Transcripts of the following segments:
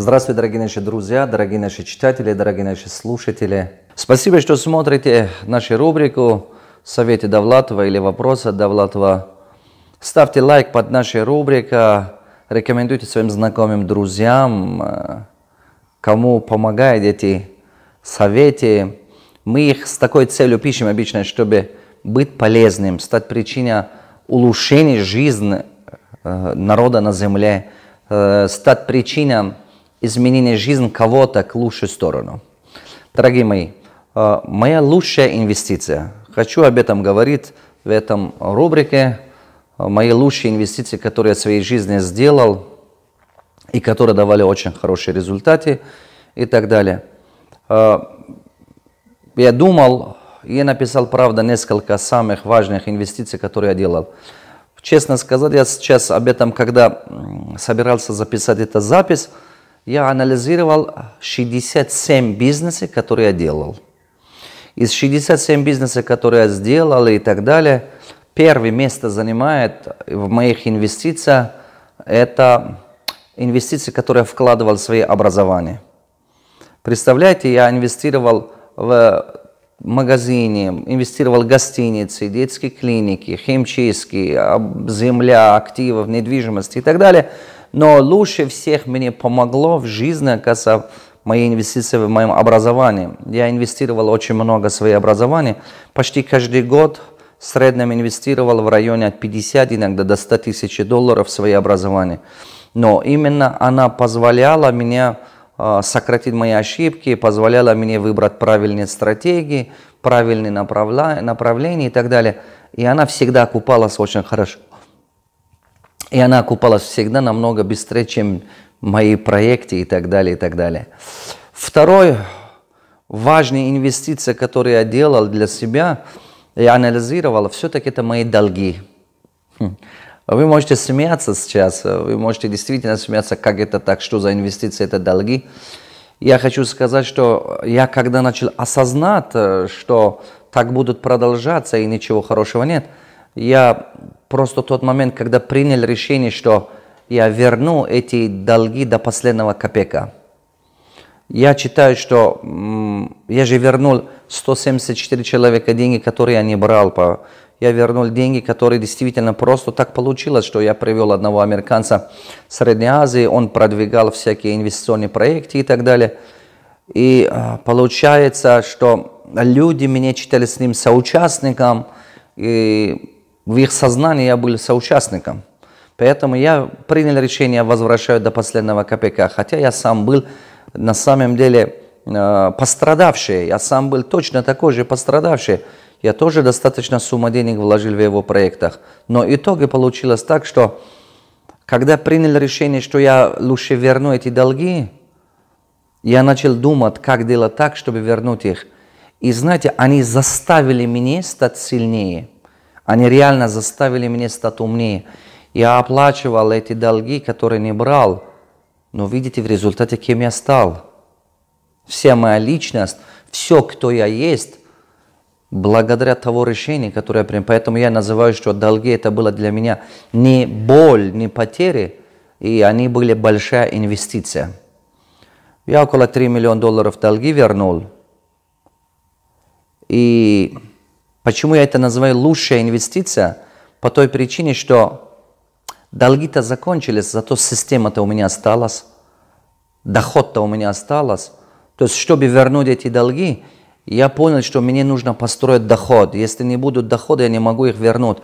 Здравствуйте, дорогие наши друзья, дорогие наши читатели, дорогие наши слушатели. Спасибо, что смотрите нашу рубрику «Советы Довлатова» или «Вопросы Довлатова». Ставьте лайк под нашей рубрикой, рекомендуйте своим знакомым, друзьям, кому помогают эти советы. Мы их с такой целью пишем обычно, чтобы быть полезным, стать причиной улучшения жизни э, народа на земле, э, стать причиной изменение жизни кого-то к лучшей сторону. Дорогие мои, э, моя лучшая инвестиция. Хочу об этом говорить в этом рубрике. Э, мои лучшие инвестиции, которые я в своей жизни сделал и которые давали очень хорошие результаты и так далее. Э, я думал, я написал, правда, несколько самых важных инвестиций, которые я делал. Честно сказать, я сейчас об этом, когда собирался записать эту запись, я анализировал 67 бизнесов, которые я делал. Из 67 бизнесов, которые я сделал и так далее, первое место занимает в моих инвестициях это инвестиции, которые я вкладывал в свои образования. Представляете, я инвестировал в магазине, инвестировал в гостиницы, детские клиники, химчистки, земля, активов, недвижимость и так далее – но лучше всех мне помогло в жизни, оказывается, мои инвестиции в моем образовании. Я инвестировал очень много в свои образования. Почти каждый год в среднем инвестировал в районе от 50, иногда до 100 тысяч долларов в свои образования. Но именно она позволяла мне а, сократить мои ошибки, позволяла мне выбрать правильные стратегии, правильные направления и так далее. И она всегда окупалась очень хорошо. И она окупалась всегда намного быстрее, чем мои проекты и так далее, и так далее. Второй важный инвестиция, которую я делал для себя, я анализировал, все-таки это мои долги. Хм. Вы можете смеяться сейчас, вы можете действительно смеяться, как это так, что за инвестиции, это долги. Я хочу сказать, что я когда начал осознать, э, что так будут продолжаться и ничего хорошего нет, я просто тот момент, когда принял решение, что я верну эти долги до последнего копейка. Я читаю, что я же вернул 174 человека деньги, которые я не брал. По, я вернул деньги, которые действительно просто так получилось, что я привел одного американца в Средней Азии, он продвигал всякие инвестиционные проекты и так далее. И а, получается, что люди меня читали с ним соучастником, и в их сознании я был соучастником. Поэтому я принял решение возвращать до последнего копейка, хотя я сам был на самом деле э, пострадавший, я сам был точно такой же пострадавший. Я тоже достаточно сумма денег вложил в его проектах. Но итоге получилось так, что когда принял решение, что я лучше верну эти долги, я начал думать, как делать так, чтобы вернуть их. И знаете, они заставили меня стать сильнее – они реально заставили меня стать умнее. Я оплачивал эти долги, которые не брал. Но видите, в результате кем я стал. Вся моя личность, все, кто я есть, благодаря того решению, которое я принял. Поэтому я называю, что долги это было для меня не боль, не потери, и они были большая инвестиция. Я около 3 миллиона долларов долги вернул. И Почему я это называю лучшая инвестиция? По той причине, что долги-то закончились, зато система-то у меня осталась, доход-то у меня осталось. То есть, чтобы вернуть эти долги, я понял, что мне нужно построить доход. Если не будут доходы, я не могу их вернуть.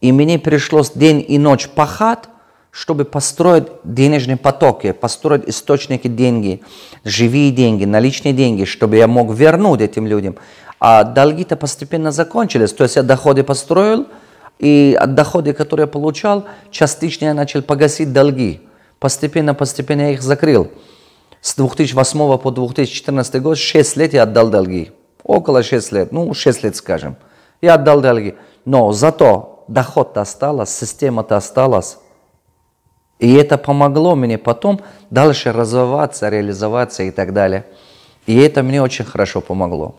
И мне пришлось день и ночь пахать, чтобы построить денежные потоки, построить источники деньги, живые деньги, наличные деньги, чтобы я мог вернуть этим людям. А долги-то постепенно закончились. То есть я доходы построил, и от доходы, которые я получал, частично я начал погасить долги. Постепенно, постепенно я их закрыл. С 2008 по 2014 год 6 лет я отдал долги. Около 6 лет, ну 6 лет скажем. Я отдал долги. Но зато доход-то осталось, система-то осталась. И это помогло мне потом дальше развиваться, реализоваться и так далее. И это мне очень хорошо помогло.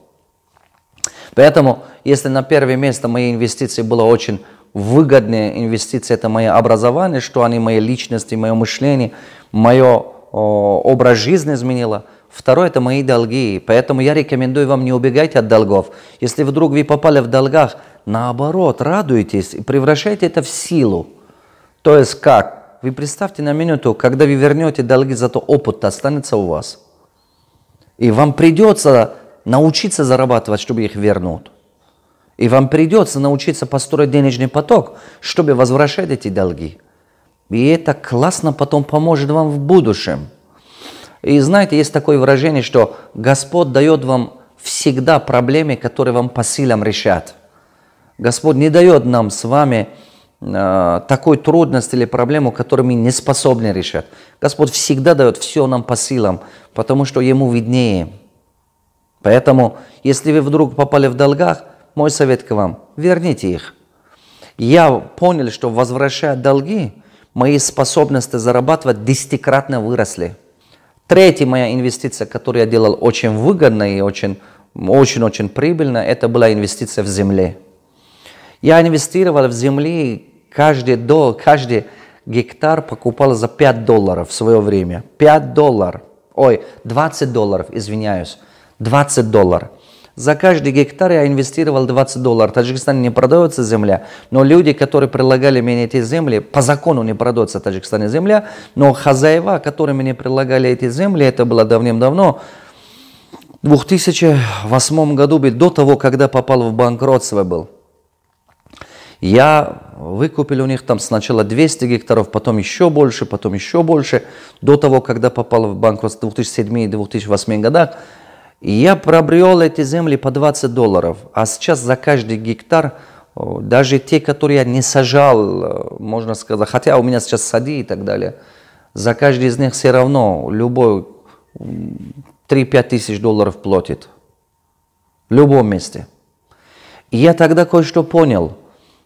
Поэтому, если на первое место моей инвестиции было очень выгодные инвестиции, это мое образование, что они моей личности, мое мышление, мое образ жизни изменило. Второе – это мои долги. Поэтому я рекомендую вам не убегать от долгов. Если вдруг вы попали в долгах, наоборот, радуйтесь и превращайте это в силу. То есть как? Вы представьте на минуту, когда вы вернете долги, зато опыт останется у вас. И вам придется научиться зарабатывать, чтобы их вернут. И вам придется научиться построить денежный поток, чтобы возвращать эти долги. И это классно потом поможет вам в будущем. И знаете, есть такое выражение, что Господь дает вам всегда проблемы, которые вам по силам решат. Господь не дает нам с вами э, такой трудность или проблему, которую мы не способны решать. Господь всегда дает все нам по силам, потому что Ему виднее. Поэтому, если вы вдруг попали в долгах, мой совет к вам – верните их. Я понял, что возвращая долги, мои способности зарабатывать десятикратно выросли. Третья моя инвестиция, которую я делал очень выгодно и очень-очень прибыльно, это была инвестиция в земле. Я инвестировал в земле каждый, до, каждый гектар покупал за 5 долларов в свое время. 5 долларов, ой, 20 долларов, извиняюсь. 20 долларов. За каждый гектар я инвестировал 20 долларов. В Таджикистане не продается земля, но люди, которые предлагали мне эти земли, по закону не продается в Таджикистане земля, но хозяева, которые мне предлагали эти земли, это было давным-давно, в 2008 году, до того, когда попал в банкротство был, я выкупил у них там сначала 200 гектаров, потом еще больше, потом еще больше, до того, когда попал в банкротство в 2007 и 2008 годах, и я пробрел эти земли по 20 долларов, а сейчас за каждый гектар, даже те, которые я не сажал, э, можно сказать, хотя у меня сейчас сади и так далее, за каждый из них все равно любой 3-5 тысяч долларов платит. В любом месте. И я тогда кое-что понял.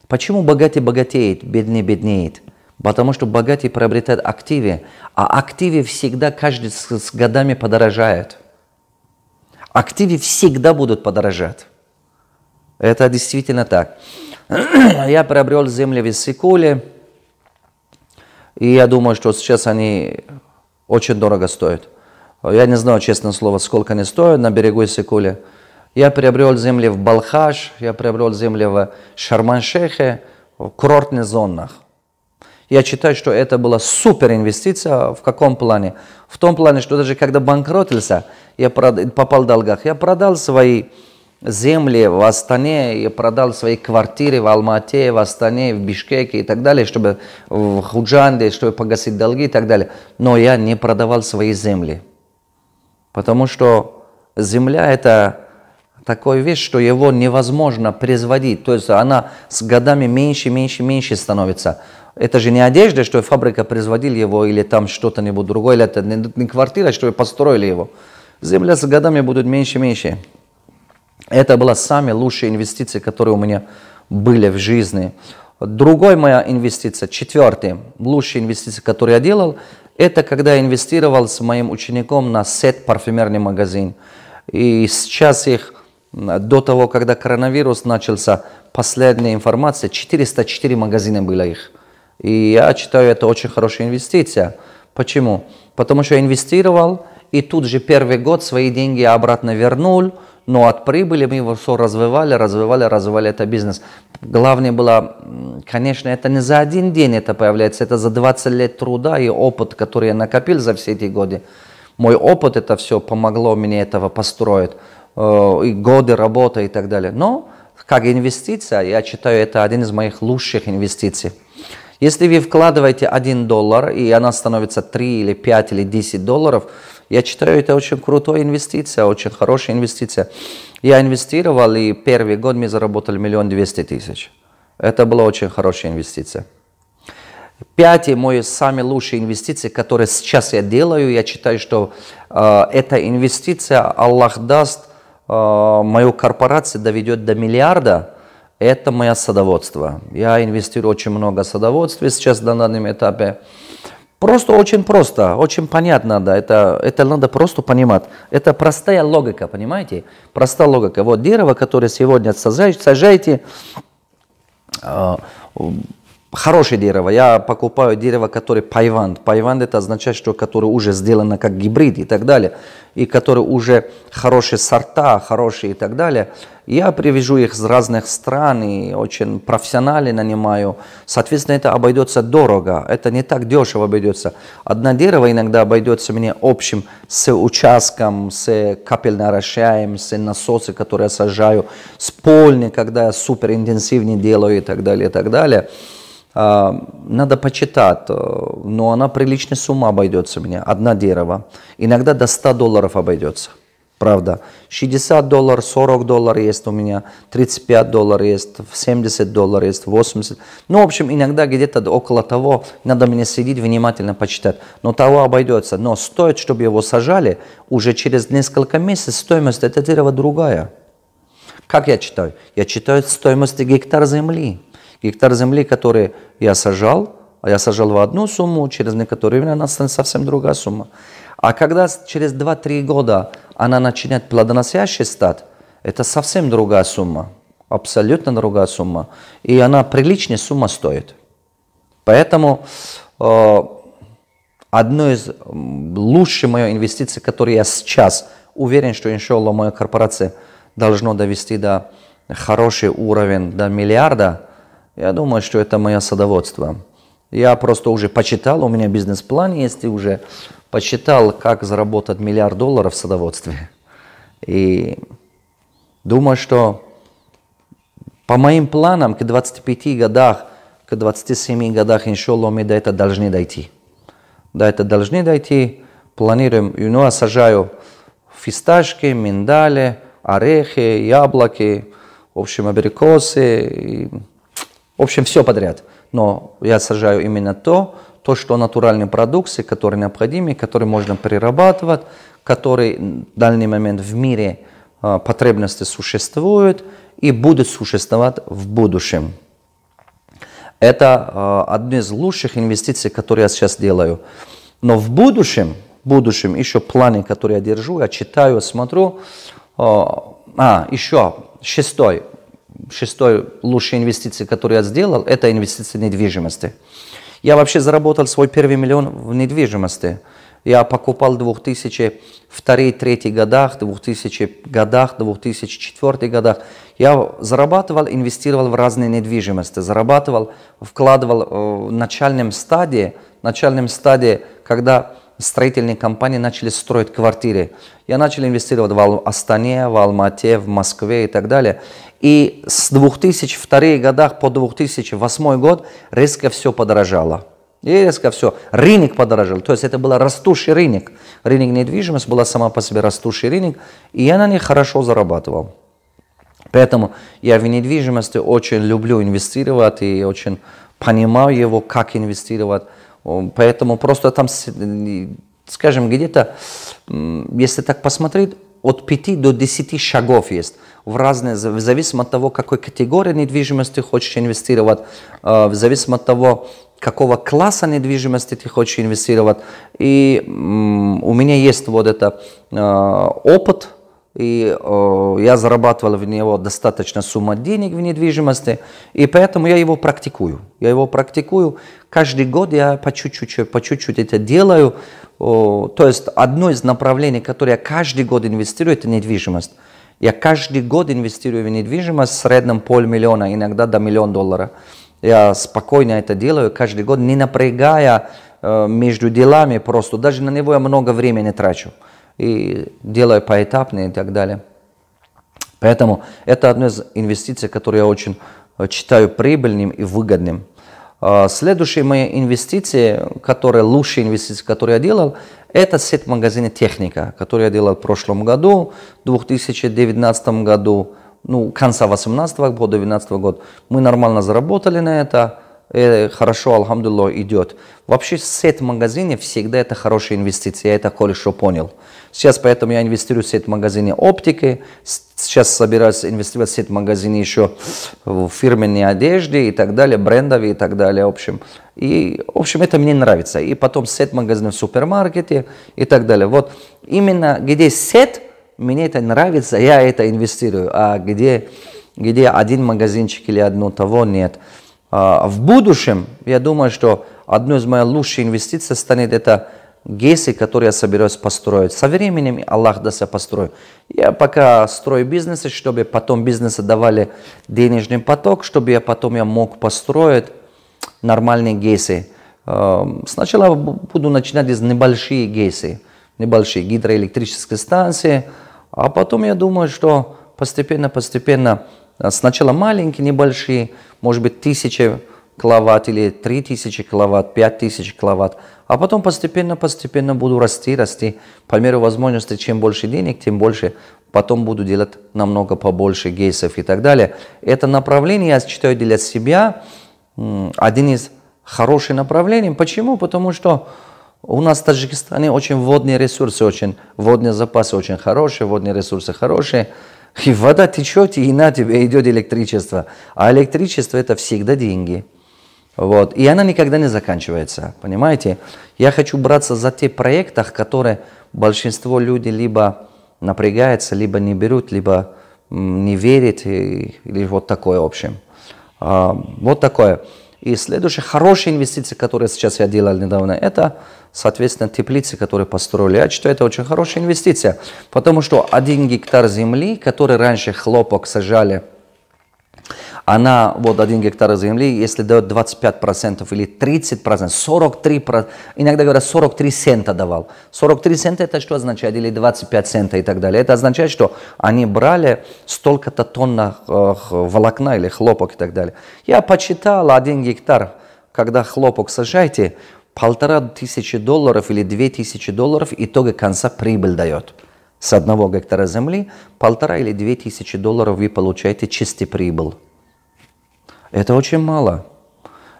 Почему богатый богатеет, бедный беднеет? Потому что богатый приобретает активы, а активы всегда каждый с годами подорожает – активы всегда будут подорожать. Это действительно так. Я приобрел земли в Иссикуле, и я думаю, что сейчас они очень дорого стоят. Я не знаю, честное слово, сколько они стоят на берегу Иссикули. Я приобрел земли в Балхаш, я приобрел земли в Шарманшехе, в курортных зонах. Я считаю, что это была супер инвестиция. В каком плане? В том плане, что даже когда банкротился, я попал в долгах. Я продал свои земли в Астане, я продал свои квартиры в Алмате, в Астане, в Бишкеке и так далее, чтобы в Худжанде, чтобы погасить долги и так далее. Но я не продавал свои земли, потому что земля – это такой вещь, что его невозможно производить. То есть она с годами меньше, меньше, меньше становится. Это же не одежда, что фабрика производила его, или там что-то-нибудь другое, или это не квартира, что построили его. Земля с годами будет меньше и меньше. Это была самая лучшая инвестиция, которые у меня были в жизни. Другой моя инвестиция, четвертая, лучшая инвестиция, которую я делал, это когда я инвестировал с моим учеником на сет парфюмерный магазин. И сейчас их до того, когда коронавирус начался, последняя информация, 404 магазина было их. И я считаю, это очень хорошая инвестиция. Почему? Потому что я инвестировал, и тут же первый год свои деньги я обратно вернул, но от прибыли мы его все развивали, развивали, развивали этот бизнес. Главное было, конечно, это не за один день это появляется, это за 20 лет труда и опыт, который я накопил за все эти годы. Мой опыт это все помогло мне этого построить, э, и годы работы и так далее. Но как инвестиция, я считаю, это один из моих лучших инвестиций. Если вы вкладываете 1 доллар, и она становится 3 или 5 или 10 долларов, я считаю, это очень крутая инвестиция, очень хорошая инвестиция. Я инвестировал, и первый год мы заработали миллион двести тысяч. Это была очень хорошая инвестиция. Пятый мои самые лучшие инвестиции, которые сейчас я делаю, я считаю, что э, эта инвестиция Аллах даст э, мою корпорацию доведет до миллиарда, это мое садоводство. Я инвестирую очень много в садоводстве сейчас на данном этапе. Просто очень просто, очень понятно, да, это, это надо просто понимать. Это простая логика, понимаете? Простая логика. Вот дерево, которое сегодня сажаете, сажаете а, хорошее дерево. Я покупаю дерево, которое пайванд. Пайванд это означает, что которое уже сделано как гибрид и так далее. И которое уже хорошие сорта, хорошие и так далее. Я привяжу их из разных стран и очень профессионально нанимаю. Соответственно, это обойдется дорого. Это не так дешево обойдется. Одно дерево иногда обойдется мне общим с участком, с капельно орошаем, с насосы, которые я сажаю, с полни, когда я супер интенсивнее делаю и так далее, и так далее. А, надо почитать, э, но она приличная сумма обойдется мне, одна дерево. Иногда до 100 долларов обойдется. Правда, 60 долларов, 40 долларов есть у меня, 35 долларов есть, 70 долларов есть, 80. Ну, в общем, иногда где-то около того надо мне сидеть, внимательно почитать. Но того обойдется. Но стоит, чтобы его сажали, уже через несколько месяцев стоимость этого дерева другая. Как я читаю? Я читаю стоимость гектара земли. Гектар земли, который я сажал, а я сажал в одну сумму, через некоторое время она станет совсем другая сумма. А когда через 2-3 года она начинает плодоносящий стать, это совсем другая сумма, абсолютно другая сумма. И она приличная сумма стоит. Поэтому э, одной из лучших моих инвестиций, которые я сейчас уверен, что, иншалла, моя корпорация должно довести до хороший уровень, до миллиарда – я думаю, что это мое садоводство. Я просто уже почитал, у меня бизнес-план есть, и уже почитал, как заработать миллиард долларов в садоводстве. И думаю, что по моим планам к 25 годах, к 27 годах, иншаллах, мы до этого должны дойти. До этого должны дойти. Планируем, ну, я сажаю фисташки, миндали, орехи, яблоки, в общем, абрикосы, в общем, все подряд. Но я сажаю именно то, то, что натуральные продукты, которые необходимы, которые можно перерабатывать, которые в данный момент в мире э, потребности существуют и будут существовать в будущем. Это э, а, одна из лучших инвестиций, которые я сейчас делаю. Но в будущем, в будущем еще планы, которые я держу, я читаю, смотрю. Э, а, а еще шестой шестой лучшей инвестиции, которую я сделал, это инвестиции в недвижимости. Я вообще заработал свой первый миллион в недвижимости. Я покупал в вторые, третьи годах, 2000 годах, 2004 годах. Я зарабатывал, инвестировал в разные недвижимости, зарабатывал, вкладывал э, в начальном стадии, в начальном стадии, когда строительные компании начали строить квартиры. Я начал инвестировать в Астане, в Алмате, в Москве и так далее. И с 2002 годах по 2008 год резко все подорожало. И резко все. Рынок подорожал. То есть это был растущий рынок. Рынок недвижимости была сама по себе растущий рынок. И я на ней хорошо зарабатывал. Поэтому я в недвижимости очень люблю инвестировать и очень понимаю его, как инвестировать. Поэтому просто там, скажем, где-то, если так посмотреть, от 5 до 10 шагов есть – в разные, в зависимости от того, какой категории недвижимости хочешь инвестировать, э, в зависимости от того, какого класса недвижимости ты хочешь инвестировать. И у меня есть вот это э, опыт, и э, я зарабатывал в него достаточно сумма денег в недвижимости, и поэтому я его практикую. Я его практикую каждый год, я по чуть-чуть, по чуть-чуть это делаю. то есть одно из направлений, которое я каждый год инвестирую, это недвижимость. Я каждый год инвестирую в недвижимость в среднем полмиллиона, иногда до миллион долларов. Я спокойно это делаю каждый год, не напрягая э, между делами просто. Даже на него я много времени трачу. И делаю поэтапно и так далее. Поэтому это одна из инвестиций, которые я очень э, считаю прибыльным и выгодным. А, следующие мои инвестиции, которые лучшие инвестиции, которые я делал, это сеть магазина «Техника», который я делал в прошлом году, в 2019 году, ну, конца 2018 года, 2019 года. Мы нормально заработали на это. Э, хорошо, алхамдулилла, идет. Вообще сет магазине всегда это хорошая инвестиция, я это кое-что понял. Сейчас поэтому я инвестирую в сет магазине оптики, сейчас собираюсь инвестировать в сет магазине еще в фирменной одежде и так далее, брендовые и так далее, в общем. И, в общем, это мне нравится. И потом сет магазин в супермаркете и так далее. Вот именно где сет, мне это нравится, я это инвестирую, а где, где один магазинчик или одно того, нет. А, в будущем, я думаю, что одной из моих лучших инвестиций станет это гейсы, которые я собираюсь построить. Со временем Аллах даст я построю. Я пока строю бизнесы, чтобы потом бизнесы давали денежный поток, чтобы я потом я мог построить нормальные гейсы. А, сначала буду начинать из небольшие гейсы, небольшие гидроэлектрические станции, а потом я думаю, что постепенно-постепенно а, сначала маленькие, небольшие, может быть, тысяча киловатт или 3000 киловатт, 5000 киловатт. А потом постепенно-постепенно буду расти, расти. По мере возможности, чем больше денег, тем больше. Потом буду делать намного побольше гейсов и так далее. Это направление, я считаю, для себя один из хороших направлений. Почему? Потому что у нас в Таджикистане очень водные ресурсы, очень водные запасы очень хорошие, водные ресурсы хорошие. И вода течет, и на тебе идет электричество. А электричество это всегда деньги. Вот. И она никогда не заканчивается, понимаете? Я хочу браться за те проекты, которые большинство людей либо напрягается, либо не берут, либо не верит, и, или вот такое в общем. А, вот такое. И следующая хорошая инвестиция, которую сейчас я делал недавно, это Соответственно, теплицы, которые построили, я считаю, это очень хорошая инвестиция, потому что один а, гектар земли, который раньше хлопок сажали, она, вот один гектар земли, если дает 25% или 30%, 43, иногда говорят 43 цента давал. 43 цента это что означает? Или 25 цента и так далее. Это означает, что они брали столько-то тонн волокна или хлопок и так далее. Я почитал один гектар, когда хлопок сажаете, полтора тысячи долларов или две тысячи долларов итога конца прибыль дает. С одного гектара земли полтора или две тысячи долларов вы получаете чистый прибыль. Это очень мало.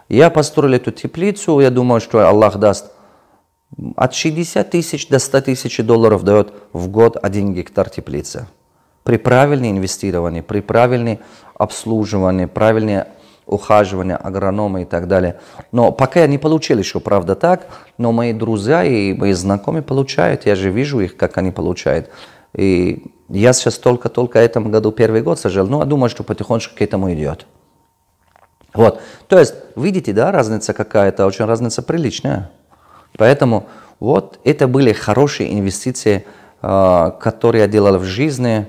Я построил эту теплицу, я думаю, что Аллах даст от 60 тысяч до 100 тысяч долларов дает в год один гектар теплицы. При правильном инвестировании, при правильном обслуживании, правильной ухаживания, агронома и так далее. Но пока я не получил еще, правда, так, но мои друзья и мои знакомые получают, я же вижу их, как они получают. И я сейчас только-только этом году первый год сажал. Ну, я думаю, что потихонечку к этому идет. Вот, то есть, видите, да, разница какая-то, очень разница приличная. Поэтому вот это были хорошие инвестиции, а, которые я делал в жизни.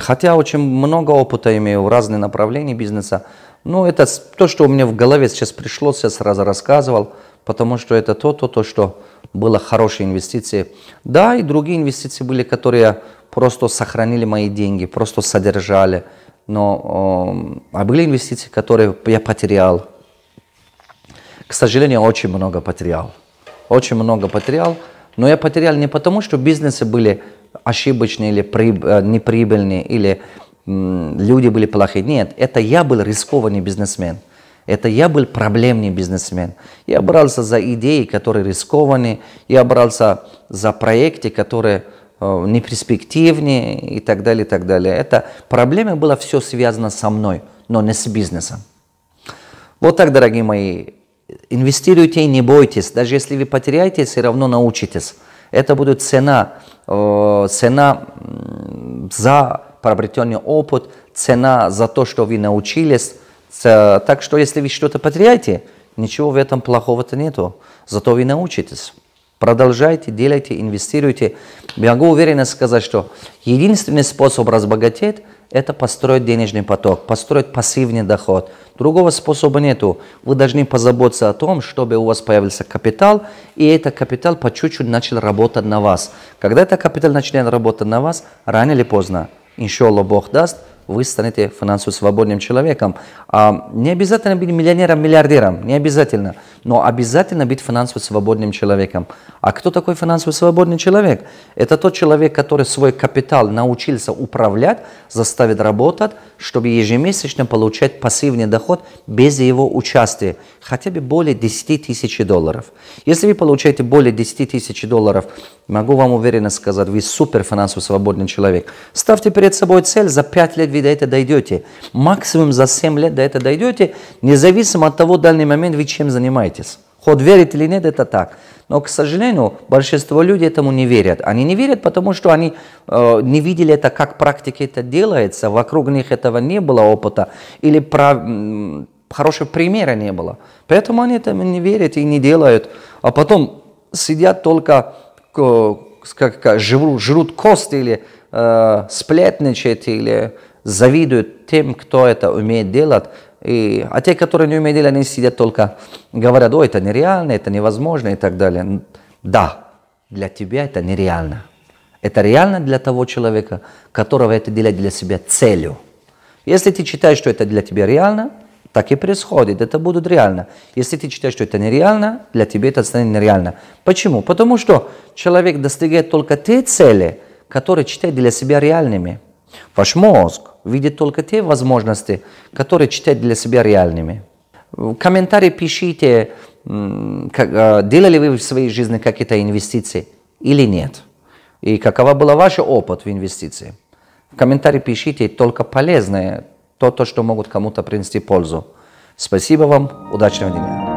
Хотя очень много опыта имею в разные направления бизнеса, ну, это то, что у меня в голове сейчас пришло, я сразу рассказывал, потому что это то, то, то, что было хорошей инвестицией. Да, и другие инвестиции были, которые просто сохранили мои деньги, просто содержали. Но э, а были инвестиции, которые я потерял. К сожалению, очень много потерял. Очень много потерял. Но я потерял не потому, что бизнесы были ошибочные или при, э, неприбыльные, или люди были плохие. Нет, это я был рискованный бизнесмен. Это я был проблемный бизнесмен. Я брался за идеи, которые рискованные Я брался за проекты, которые э, неперспективнее и так далее, и так далее. Это проблема была все связано со мной, но не с бизнесом. Вот так, дорогие мои, инвестируйте и не бойтесь. Даже если вы потеряете, все равно научитесь. Это будет цена, э, цена за приобретенный опыт, цена за то, что вы научились. Так что если вы что-то потеряете, ничего в этом плохого-то нету. Зато вы научитесь. Продолжайте, делайте, инвестируйте. Я могу уверенно сказать, что единственный способ разбогатеть – это построить денежный поток, построить пассивный доход. Другого способа нету. Вы должны позаботиться о том, чтобы у вас появился капитал, и этот капитал по чуть-чуть начал работать на вас. Когда этот капитал начинает работать на вас, рано или поздно иншалла Бог даст, вы станете финансово свободным человеком. А, не обязательно быть миллионером, миллиардером, не обязательно, но обязательно быть финансово свободным человеком. А кто такой финансово свободный человек? Это тот человек, который свой капитал научился управлять, заставит работать, чтобы ежемесячно получать пассивный доход без его участия, хотя бы более 10 тысяч долларов. Если вы получаете более 10 тысяч долларов, могу вам уверенно сказать, вы супер финансово свободный человек. Ставьте перед собой цель, за 5 лет вы до этого дойдете. Максимум за 7 лет до этого дойдете, независимо от того, в данный момент вы чем занимаетесь. Ход верит или нет, это так. Но, к сожалению, большинство людей этому не верят. Они не верят, потому что они э, не видели это, как практике это делается, вокруг них этого не было опыта, или про, хорошего примера не было. Поэтому они этому не верят и не делают. А потом сидят только, э, как, как, жрут, жрут кости или э, сплетничают, или завидуют тем, кто это умеет делать, и, а те, которые не умеют делать, они сидят только, говорят, ой, это нереально, это невозможно и так далее. Да, для тебя это нереально. Это реально для того человека, которого это делает для себя целью. Если ты считаешь, что это для тебя реально, так и происходит, это будет реально. Если ты считаешь, что это нереально, для тебя это станет нереально. Почему? Потому что человек достигает только те цели, которые считает для себя реальными. Ваш мозг видит только те возможности, которые читает для себя реальными. В комментарии пишите, а, делали вы в своей жизни какие-то инвестиции или нет. И какова была ваш опыт в инвестиции. В комментарии пишите только полезное, то, то что могут кому-то принести пользу. Спасибо вам, удачного дня.